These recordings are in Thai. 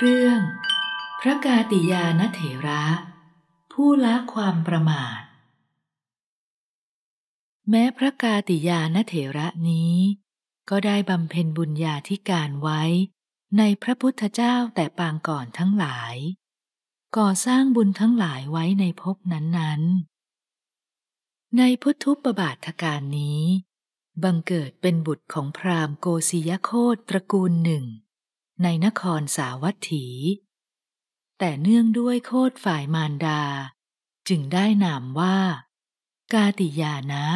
เรื่อง พระกาติยานเถระ ผู้ละความประมาท แม้พระกาติยานเถระนี้ ก็ได้บำเพ็ญบุญญาธิการไว้ในพระพุทธเจ้าแต่ปางก่อนทั้งหลาย ก่อสร้างบุญทั้งหลายไว้ในภพนั้นๆ ในพุทธุปบาทการนี้ บังเกิดเป็นบุตรของพราหมณ์โกศยโคตรตระกูลหนึ่งในนครสาวัตถี แต่เนื่องด้วยโคดฝ่ายมารดา จึงได้นามว่า กาติยานะ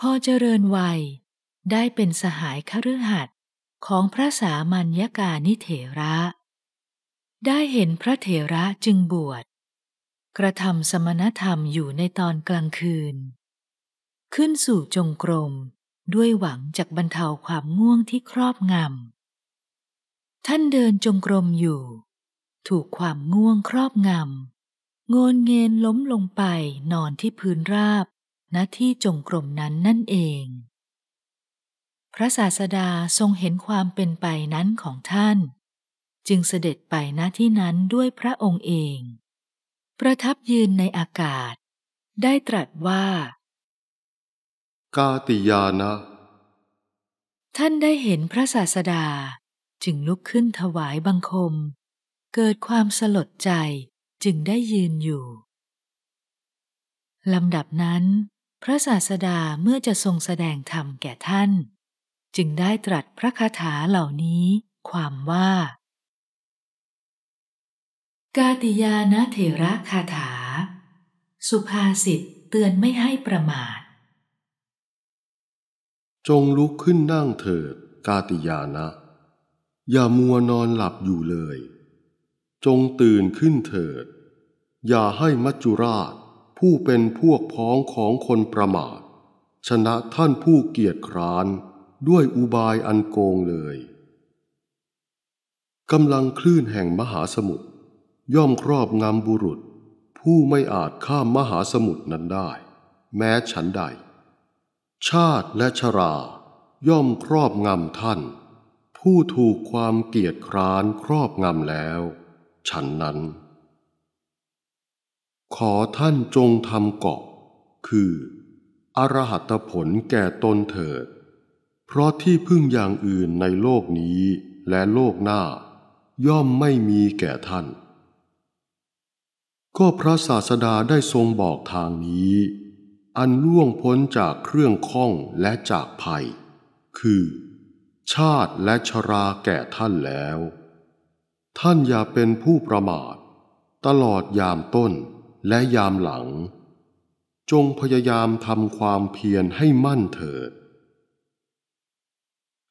พอเจริญวัยได้เป็นสหายคฤหัสถ์ของพระสามัญญกานิเถระ ได้เห็นพระเถระจึงบวชกระทำสมณธรรมอยู่ในตอนกลางคืน ขึ้นสู่จงกรมด้วยหวังจากบรรเทาความง่วงที่ครอบงำท่านเดินจงกรมอยู่ ถูกความง่วงครอบงำโงนเงินล้มลงไปนอนที่พื้นราบณที่จงกรมนั้นนั่นเอง พระศาสดาทรงเห็นความเป็นไปนั้นของท่าน จึงเสด็จไปณที่นั้นด้วยพระองค์เอง ประทับยืนในอากาศ ได้ตรัสว่า กาติยานะ ท่านได้เห็นพระศาสดาจึงลุกขึ้นถวายบังคม เกิดความสลดใจจึงได้ยืนอยู่ ลำดับนั้น พระศาสดาเมื่อจะทรงแสดงธรรมแก่ท่าน จึงได้ตรัสพระคาถาเหล่านี้ความว่า กาติยานะเถระคาถา สุภาษิตเตือนไม่ให้ประมาท จงลุกขึ้นนั่งเถิดกาติยานะอย่ามัวนอนหลับอยู่เลย จงตื่นขึ้นเถิด อย่าให้มัจจุราช ผู้เป็นพวกพ้องของคนประมาท ชนะท่านผู้เกียจคร้านด้วยอุบายอันโกงเลย กำลังคลื่นแห่งมหาสมุทรย่อมครอบงำบุรุษ ผู้ไม่อาจข้ามมหาสมุทรนั้นได้ แม้ฉันใด ชาติและชรา ย่อมครอบงำท่านผู้ถูกความเกียดคร้านครอบงำแล้ว ฉันนั้น ขอท่านจงทำเกาะคืออรหัตผลแก่ตนเถิด เพราะที่พึ่งอย่างอื่นในโลกนี้และโลกหน้า ย่อมไม่มีแก่ท่าน ก็พระศาสดาได้ทรงบอกทางนี้ อันล่วงพ้นจากเครื่องข้องและจากภัย คือชาติและชราแก่ท่านแล้ว ท่านอย่าเป็นผู้ประมาท ตลอดยามต้นและยามหลัง จงพยายามทำความเพียรให้มั่นเถิด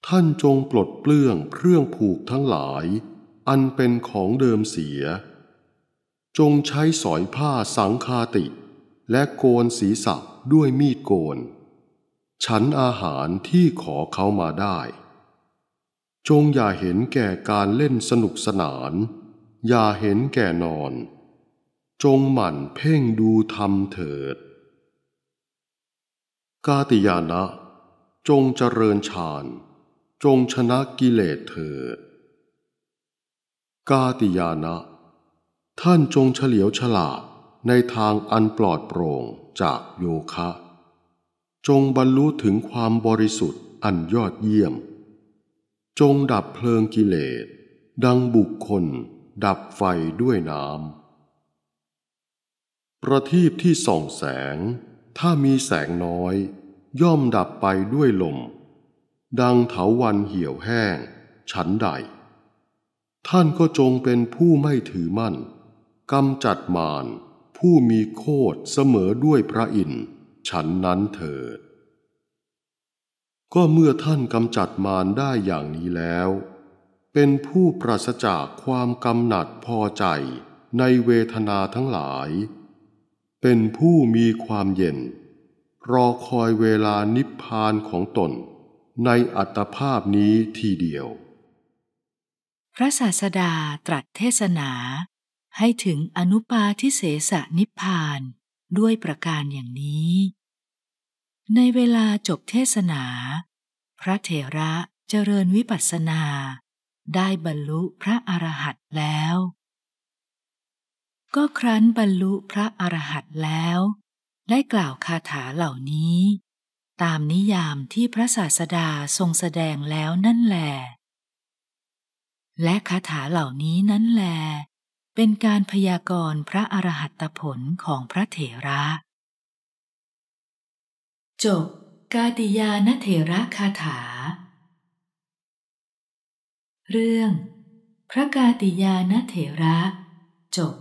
ท่านจงปลดเปลื้องเครื่องผูกทั้งหลาย อันเป็นของเดิมเสีย จงใช้สอยผ้าสังคาติ และโกนศีรษะด้วยมีดโกน ฉันอาหารที่ขอเขามาได้จงอย่าเห็นแก่การเล่นสนุกสนาน อย่าเห็นแก่นอน จงหมั่นเพ่งดูธรรมเถิด กาติยานะจงเจริญฌาน จงชนะกิเลสเถิดกาติยานะ ท่านจงเฉลียวฉลาดในทางอันปลอดโปร่งจากโยคะ จงบรรลุถึงความบริสุทธิ์อันยอดเยี่ยมจงดับเพลิงกิเลส ดังบุคคลดับไฟด้วยน้ำ ประทีปที่ส่องแสง ถ้ามีแสงน้อย ย่อมดับไปด้วยลม ดังเถาวันเหี่ยวแห้ง ฉันใด ท่านก็จงเป็นผู้ไม่ถือมั่นกำจัดมารผู้มีโคตเสมอด้วยพระอินทร์ฉันนั้นเถิดก็เมื่อท่านกำจัดมารได้อย่างนี้แล้ว เป็นผู้ปราศจากความกำหนัดพอใจในเวทนาทั้งหลาย เป็นผู้มีความเย็น รอคอยเวลานิพพานของตนในอัตภาพนี้ทีเดียว พระศาสดาตรัสเทศนาให้ถึงอนุปาทิเสสนิพพานด้วยประการอย่างนี้ในเวลาจบเทศนา พระเถระเจริญวิปัสสนา ได้บรรลุพระอรหันต์แล้ว ก็ครั้นบรรลุพระอรหันต์แล้ว ได้กล่าวคาถาเหล่านี้ ตามนิยามที่พระศาสดาทรงแสดงแล้วนั่นแหลและคาถาเหล่านี้นั่นแล เป็นการพยากรณ์พระอรหัตผลของพระเถระจบกาติยานเถระคาถา เรื่อง พระกาติยานเถระจบ